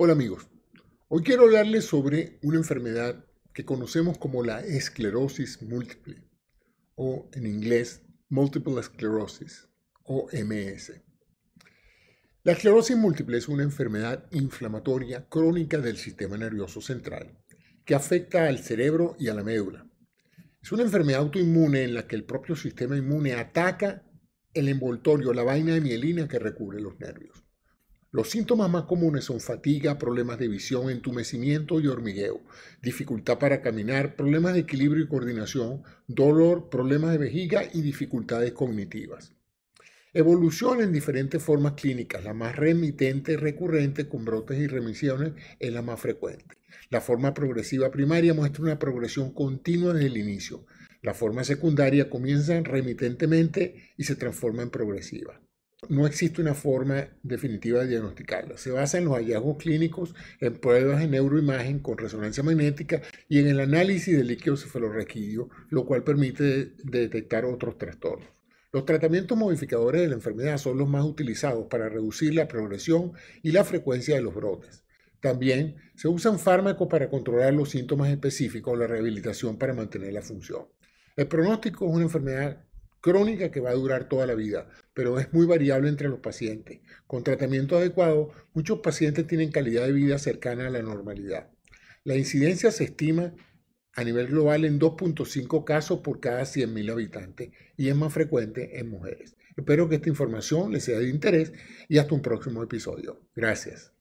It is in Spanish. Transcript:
Hola amigos, hoy quiero hablarles sobre una enfermedad que conocemos como la esclerosis múltiple, o en inglés Multiple Sclerosis, o MS. La esclerosis múltiple es una enfermedad inflamatoria crónica del sistema nervioso central que afecta al cerebro y a la médula. Es una enfermedad autoinmune en la que el propio sistema inmune ataca el envoltorio, la vaina de mielina que recubre los nervios. Los síntomas más comunes son fatiga, problemas de visión, entumecimiento y hormigueo, dificultad para caminar, problemas de equilibrio y coordinación, dolor, problemas de vejiga y dificultades cognitivas. Evolución en diferentes formas clínicas. La más remitente y recurrente con brotes y remisiones es la más frecuente. La forma progresiva primaria muestra una progresión continua desde el inicio. La forma secundaria comienza remitentemente y se transforma en progresiva. No existe una forma definitiva de diagnosticarla. Se basa en los hallazgos clínicos, en pruebas de neuroimagen con resonancia magnética y en el análisis del líquido cefalorraquídeo, lo cual permite detectar otros trastornos. Los tratamientos modificadores de la enfermedad son los más utilizados para reducir la progresión y la frecuencia de los brotes. También se usan fármacos para controlar los síntomas específicos o la rehabilitación para mantener la función. El pronóstico es una enfermedad crónica que va a durar toda la vida, pero es muy variable entre los pacientes. Con tratamiento adecuado, muchos pacientes tienen calidad de vida cercana a la normalidad. La incidencia se estima a nivel global en 2.5 casos por cada 100.000 habitantes y es más frecuente en mujeres. Espero que esta información les sea de interés y hasta un próximo episodio. Gracias.